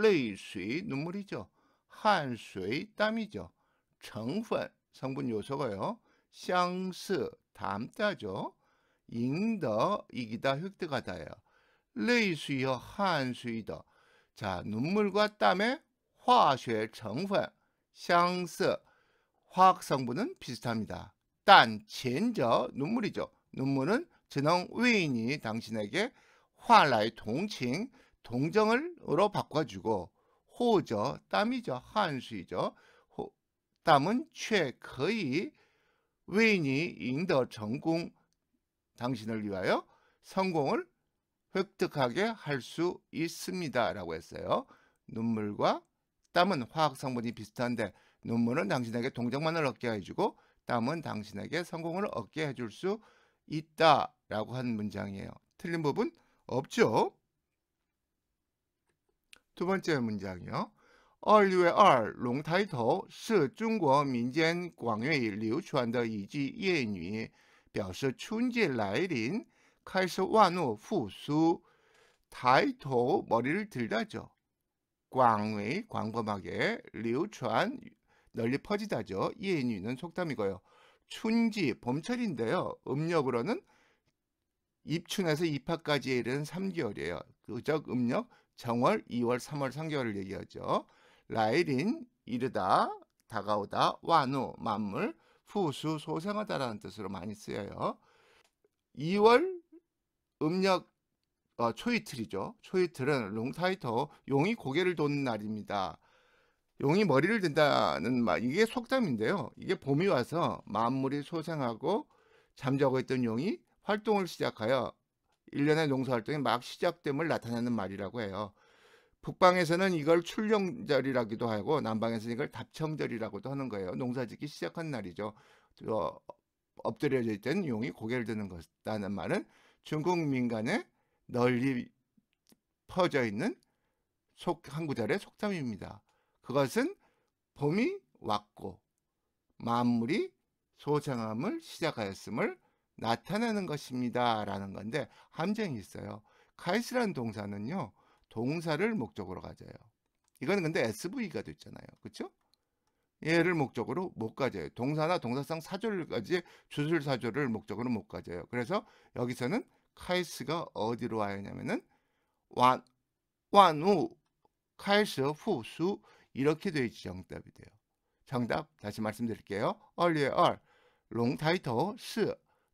레이 눈물이죠. 한수 땀이죠. 정분 성분 요소가요. 샹스 담다죠. 잉더 이기다 획득하다요 레이수여 한수자 눈물과 땀의 화학 정분 샹스 화학 성분은 비슷합니다. 단 진저 눈물이죠. 눈물은 전홍 외인이 당신에게 화라의 동칭 동정을로 바꿔주고 호저 땀이죠 한수이죠 호, 땀은 却可以 위인이 인더 전공 당신을 위하여 성공을 획득하게 할 수 있습니다 라고 했어요 눈물과 땀은 화학 성분이 비슷한데 눈물은 당신에게 동정만을 얻게 해주고 땀은 당신에게 성공을 얻게 해줄 수 있다 라고 한 문장이에요 틀린 부분 없죠 두 번째 문장이요. 2月 2, 롱타이토, 是中国民间广为流传的一句谚语，表示春季来临，开始万物复苏。타이 머리를 들다죠. 광의, 광범하게, 류传, 널리 퍼지다죠. 예인유는 속담이고요. 춘지, 봄철인데요. 음력으로는 입춘에서 입하까지에 이르는 3개월이에요. 그적 음력 정월, 2월, 3월, 3개월을 얘기하죠. 라일인 이르다, 다가오다, 완우, 만물, 후수, 소생하다라는 뜻으로 많이 쓰여요. 2월 음력 어, 초이틀이죠. 초이틀은 롱타이터 용이 고개를 돋는 날입니다. 용이 머리를 든다는 말 이게 속담인데요. 이게 봄이 와서 만물이 소생하고 잠자고 있던 용이 활동을 시작하여 일련의 농사활동이 막 시작됨을 나타내는 말이라고 해요. 북방에서는 이걸 출령절이라기도 하고 남방에서는 이걸 답청절이라고도 하는 거예요. 농사짓기 시작한 날이죠. 어, 엎드려져 있던 용이 고개를 드는 것이라는 말은 중국 민간에 널리 퍼져 있는 속, 한 구절의 속담입니다. 그것은 봄이 왔고 만물이 소장함을 시작하였음을 나타내는 것입니다. 라는 건데 함정이 있어요. 카이스라는 동사는요. 동사를 목적으로 가져요. 이거는 근데 SV가 됐잖아요. 그렇죠? 얘를 목적으로 못 가져요. 동사나 동사성 사조를까지 주술 사조를 목적으로 못 가져요. 그래서 여기서는 카이스가 어디로 와야 냐면은완 완우 카이스 후수 이렇게 돼있지 정답이 돼요. 정답 다시 말씀드릴게요. 얼리의 얼 롱타이터 스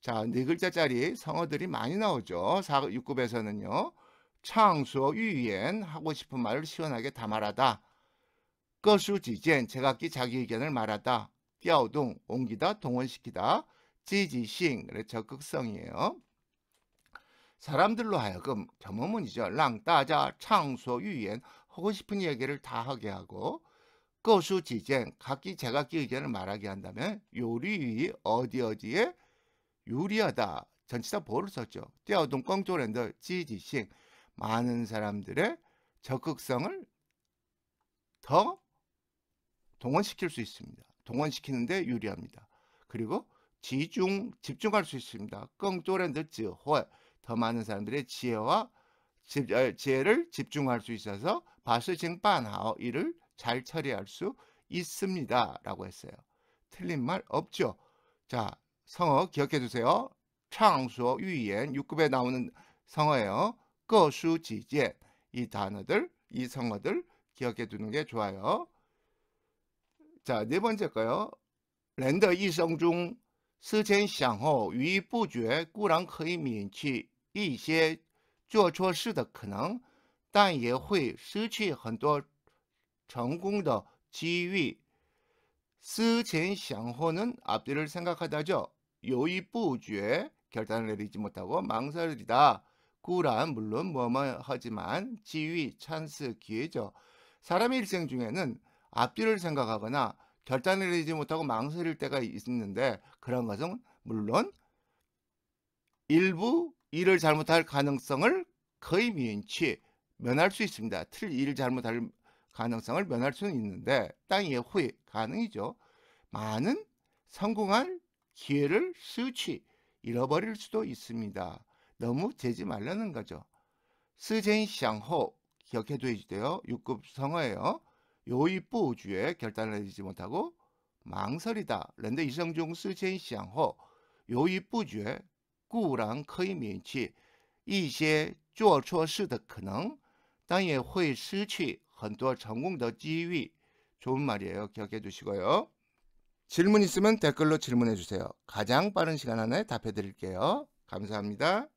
자, 네 글자짜리 성어들이 많이 나오죠. 4, 6급에서는요. 창수어 유엔 하고 싶은 말을 시원하게 다 말하다. 거수 지젠 제각기 자기 의견을 말하다. 띄어동 옮기다 동원시키다. 지지싱 그래 적극성이에요. 사람들로 하여금 겸허문이죠. 랑 따자 창수어 유엔 하고 싶은 이야기를 다 하게 하고 거수 지젠 각기 제각기 의견을 말하게 한다면 요리 위 어디 어디에 유리하다. 전치사 보를 썼죠. 뛰어동 껑조랜더 지지식 많은 사람들의 적극성을 더 동원시킬 수 있습니다. 동원시키는데 유리합니다. 그리고 지중 집중할 수 있습니다. 껑조랜더 지호더 많은 사람들의 지혜와 집, 어, 지혜를 집중할 수 있어서 바스징반하오 이를 잘 처리할 수 있습니다. 라고 했어요. 틀린 말 없죠. 자, 성어 기억해 주세요. 창소 유엔 6급에 나오는 성어예요. 거수 지제 이 단어들 이 성어들 기억해 두는 게 좋아요. 자, 네 번째 거요. 랜더 이성중 스첸 향호 유이 부죄 꾸랑 거의 민치 이시 做错事的可能但也会失去很多成功的机遇思前想后는 앞뒤를 생각하다죠. 요이뿌우주에 결단을 내리지 못하고 망설이다. 구란 물론 뭐뭐하지만 지위, 찬스, 기회죠. 사람의 일생 중에는 앞뒤를 생각하거나 결단을 내리지 못하고 망설일 때가 있는데 그런 것은 물론 일부 일을 잘못할 가능성을 거의 미인치 면할 수 있습니다. 틀 일을 잘못할 가능성을 면할 수는 있는데 땅 이후에 가능이죠. 많은 성공할 기회를 스치 잃어버릴 수도 있습니다. 너무 재지 말라는 거죠. 스젠샹호 기억해 두시되요 6급 성어예요. 요이뿌 우주에 결단을 내리지 못하고 망설이다. 런데 이성종 스젠샹호 요이뿌 주에 꾸랑 커이 면치 이제 做错事的可能但也会失去很多成功的机遇。좋은 말이에요. 기억해 두시고요. 질문 있으면 댓글로 질문해 주세요. 가장 빠른 시간 안에 답해 드릴게요. 감사합니다.